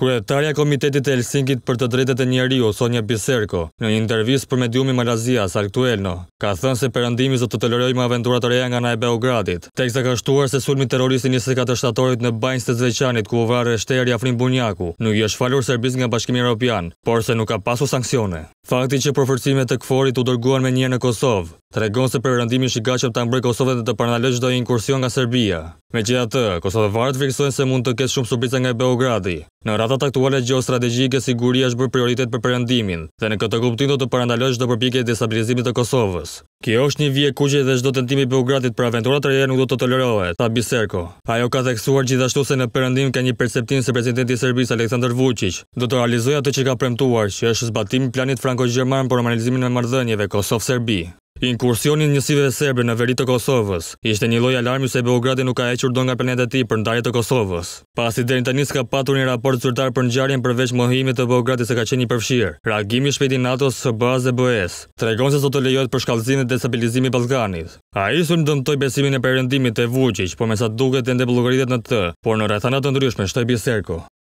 Kryetarja Komitetit e Helsingit për të drejtet e njeriu, Sonja Biserko, në një intervjis për mediumi Marazia, Sarktuelno, ka thënë se përëndimi zë të të lëroj më aventurat të reja nga e Beogradit, tek se ka shtuar se sulmi terrorisi 24 shtatorit në bajnës të Zveçanit, ku uvarë e shteri Afrin Bunjaku, nuk i është falur servis nga Bashkimi Europian, por se nuk ka pasu sankcione. Fakti që përforcime të këforit u dërguan me njërë në Kosovë, të regon se për rëndimi shikachem të mbrej Kosovën dhe të parnalesh dojë inkursion nga Serbia. Me gjitha të, Kosovë vartë fiksojnë se mund të kesh shumë surbica nga Beogradi. Në ratat aktuale geostrategjike, siguria është bërë prioritet për përëndimin, dhe në këtë kuptin do të parandalojsh dhe përpike e destabilizimit të Kosovës. Kjo është një vje kuqe dhe çdo tentim i Beogradit për aventurat reja nuk do të tolerohet, tha Biserko. Ajo ka theksuar gjithashtu se në perëndim ka një perceptim se prezidenti Serbis Serbisë Aleksandar Vučić do të realizojë atë që ka premtuar, që është zbatimi i planit franko-gjerman për normalizimin e marrëdhënieve Kosov-Serbi. Inkursionin njësive dhe serbe në veri të Kosovës ishte një loj alarmi se Beogradi nuk ka e qurdo nga e ti për ndarje të Kosovës. Pas i derin të njës ka patur një raport zyrtar për njëjarjen përveç mohimit të Beogradi se ka qenjë një përfshirë. Ragimi shpeti NATO së bazë dhe BES, tregon se sot të lejot për shkallzinit dhe stabilizimi Balkanit. A i në dëmtoj besimin e përrendimit e vuqic, por me sa duket të ndepë logaritet në të, por në rethanat të ndryshme, shtoj